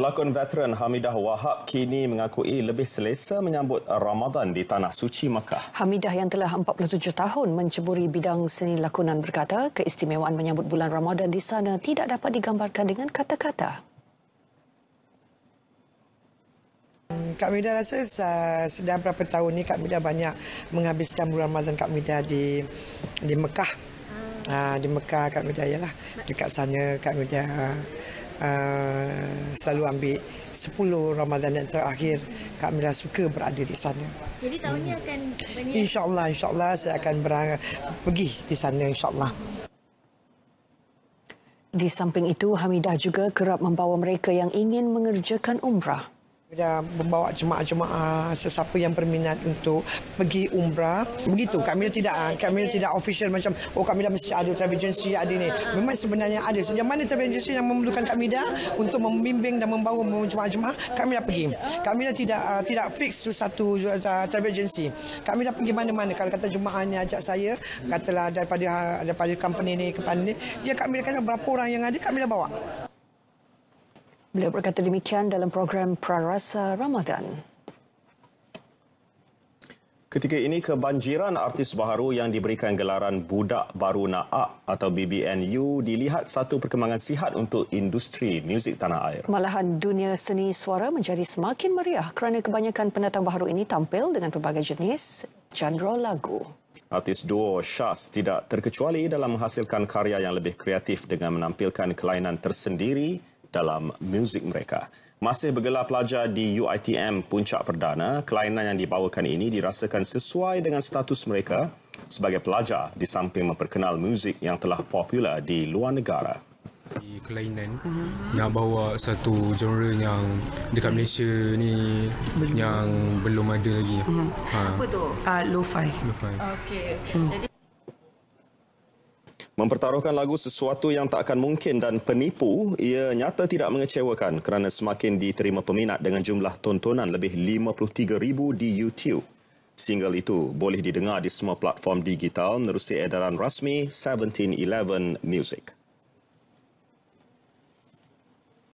Pelakon veteran Hamidah Wahab kini mengakui lebih selesa menyambut Ramadan di Tanah Suci Mekah. Hamidah yang telah 47 tahun menceburi bidang seni lakonan berkata, keistimewaan menyambut bulan Ramadan di sana tidak dapat digambarkan dengan kata-kata. Kak Mida rasa sudah berapa tahun ni Kak Mida banyak menghabiskan bulan Ramadan Kak Mida di di Mekah. Ah. ah di Mekah Kak Mida ialah. Dekat sana Kak Mida. Ha uh, selalu ambil 10 Ramadan yang terakhir Kak Mira suka berada di sana. Jadi tahun hmm. ni akan banyak... InsyaAllah, insyaAllah saya akan berang... pergi di sana insyaAllah. Di samping itu, Hamidah juga kerap membawa mereka yang ingin mengerjakan umrah. Dia membawa jemaah-jemaah sesiapa yang berminat untuk pergi umrah. Begitu, kami tidak okay. Ah, kami tidak official macam, oh kami dah mesti ada travel agency yang ada ni. Memang sebenarnya ada. Sejak mana travel agency yang memerlukan kami dah untuk membimbing dan membawa jemaah-jemaah, kami dah pergi. Kami dah tidak uh, tidak fix tu satu uh, travel agency. Kami dah pergi mana-mana. Kalau kata jemaah ni ajak saya, katalah daripada daripada company ni ke ni, ya kami dah kata berapa orang yang ada, kami dah bawa. Beliau berkata demikian dalam program Prarasa Ramadan. Ketika ini kebanjiran artis baharu yang diberikan gelaran Budak Baru Naak atau BBNU dilihat satu perkembangan sihat untuk industri muzik tanah air. Malahan dunia seni suara menjadi semakin meriah kerana kebanyakan pendatang baharu ini tampil dengan pelbagai jenis genre lagu. Artis duo Shaz tidak terkecuali dalam menghasilkan karya yang lebih kreatif dengan menampilkan kelainan tersendiri dalam muzik mereka. Masih bergelar pelajar di UITM Puncak Perdana, kelainan yang dibawakan ini dirasakan sesuai dengan status mereka sebagai pelajar di samping memperkenal muzik yang telah popular di luar negara. kelainan nak bawa satu genre yang dekat Malaysia ni yang belum ada lagi. mm Apa tu? Uh, lo-fi. lo-fi. Okay. Hmm mempertaruhkan lagu sesuatu yang tak akan mungkin dan penipu ia nyata tidak mengecewakan kerana semakin diterima peminat dengan jumlah tontonan lebih 53000 di YouTube single itu boleh didengar di semua platform digital menerusi edaran rasmi 1711 Music